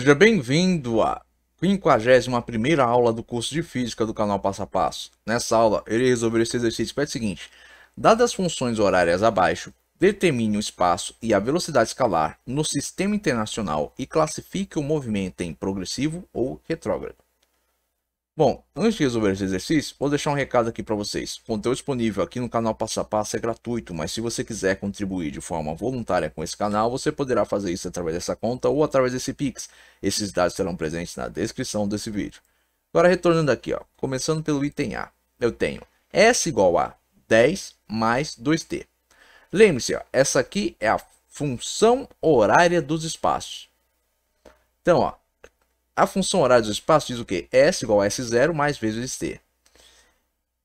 Seja bem-vindo à 51ª aula do curso de Física do canal Passo a Passo. Nessa aula, irei resolver esse exercício que é o seguinte. Dadas as funções horárias abaixo, determine o espaço e a velocidade escalar no sistema internacional e classifique o movimento em progressivo ou retrógrado. Bom, antes de resolver esse exercício, vou deixar um recado aqui para vocês. O conteúdo disponível aqui no canal Passo a Passo é gratuito, mas se você quiser contribuir de forma voluntária com esse canal, você poderá fazer isso através dessa conta ou através desse Pix. Esses dados serão presentes na descrição desse vídeo. Agora retornando aqui, ó, começando pelo item A, eu tenho S igual a 10 mais 2T. Lembre-se, essa aqui é a função horária dos espaços. Então, ó, a função horária do espaço diz o quê? S igual a S0 mais vezes T.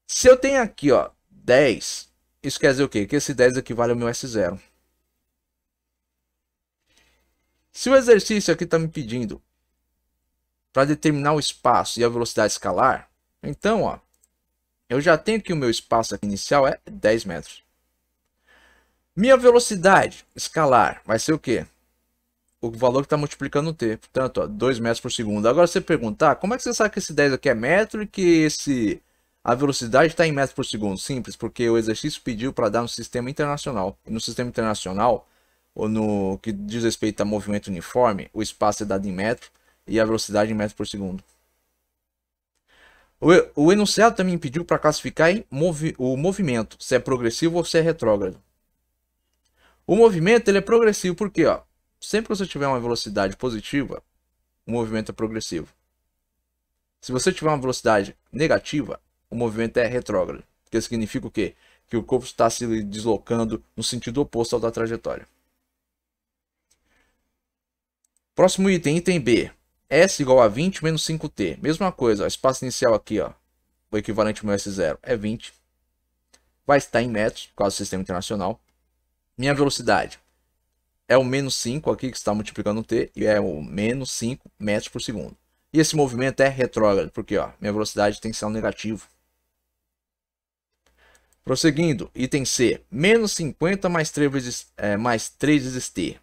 Se eu tenho aqui, ó, 10, isso quer dizer o quê? Que esse 10 equivale ao meu S0. Se o exercício aqui está me pedindo para determinar o espaço e a velocidade escalar, então, ó, eu já tenho que o meu espaço inicial é 10 metros. Minha velocidade escalar vai ser o quê? o valor que está multiplicando o t. Portanto, 2 metros por segundo. Agora você perguntar, como é que você sabe que esse 10 aqui é metro e que esse a velocidade está em metros por segundo? Simples, porque o exercício pediu para dar no sistema internacional. E no sistema internacional, ou no que diz respeito a movimento uniforme, o espaço é dado em metro e a velocidade em metros por segundo. O, o enunciado também pediu para classificar movi o movimento, se é progressivo ou se é retrógrado. O movimento ele é progressivo porque ó, Sempre que você tiver uma velocidade positiva, o movimento é progressivo. Se você tiver uma velocidade negativa, o movimento é retrógrado, que significa o quê? Que o corpo está se deslocando no sentido oposto ao da trajetória. Próximo item, item B. S igual a 20 menos 5t. Mesma coisa, o espaço inicial aqui, ó, o equivalente ao meu S0 é 20. É Vai estar em metros, por causa do sistema internacional. Minha velocidade, é o menos 5 aqui que está multiplicando o t, e é o menos 5 metros por segundo. E esse movimento é retrógrado, porque ó, minha velocidade tem sinal negativo. Prosseguindo, item C, menos 50 mais 3 vezes, é, mais 3 vezes t.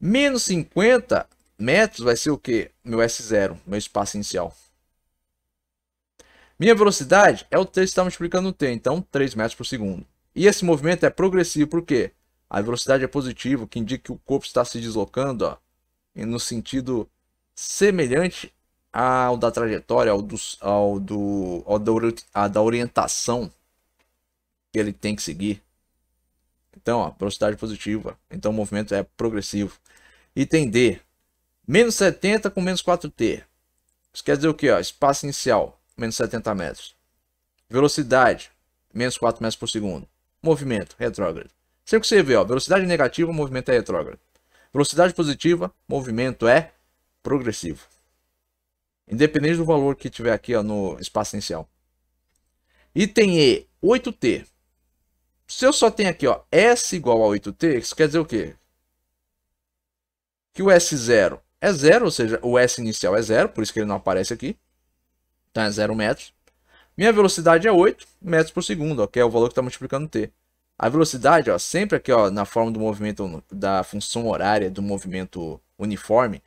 Menos 50 metros vai ser o que? Meu S0, meu espaço inicial. Minha velocidade é o t que está multiplicando o t, então 3 metros por segundo. E esse movimento é progressivo, por quê? A velocidade é positiva, que indica que o corpo está se deslocando ó, no sentido semelhante ao da trajetória, ao, do, ao, do, ao da, a da orientação que ele tem que seguir. Então, ó, velocidade positiva. Então o movimento é progressivo. Item D. Menos 70 com menos 4T. Isso quer dizer o Ó, Espaço inicial, menos 70 metros. Velocidade, menos 4 metros por segundo. Movimento, retrógrado. Sempre é que você vê, ó, velocidade negativa, o movimento é retrógrado. Velocidade positiva, movimento é progressivo. Independente do valor que tiver aqui ó, no espaço inicial. Item E, 8T. Se eu só tenho aqui ó, S igual a 8T, isso quer dizer o quê? Que o S0 é zero, ou seja, o S inicial é zero, por isso que ele não aparece aqui. Então é zero metros. Minha velocidade é 8 metros por segundo, ó, que é o valor que está multiplicando T. A velocidade, ó, sempre aqui, ó, na forma do movimento da função horária do movimento uniforme,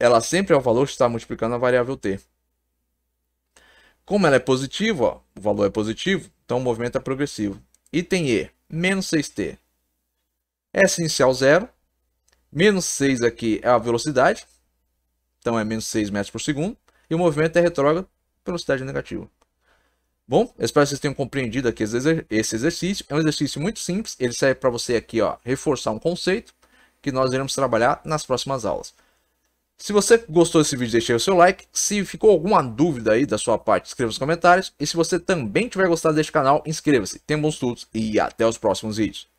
ela sempre é o valor que está multiplicando a variável t. Como ela é positiva, ó, o valor é positivo, então o movimento é progressivo. Item E, menos 6t. É S inicial zero, menos 6 aqui é a velocidade, então é menos 6 metros por segundo, e o movimento é retrógrado, velocidade negativa. Bom, eu espero que vocês tenham compreendido aqui esse exercício. É um exercício muito simples, ele serve para você aqui ó, reforçar um conceito que nós iremos trabalhar nas próximas aulas. Se você gostou desse vídeo, deixe o seu like. Se ficou alguma dúvida aí da sua parte, escreva nos comentários. E se você também tiver gostado deste canal, inscreva-se. Tenha bons estudos e até os próximos vídeos.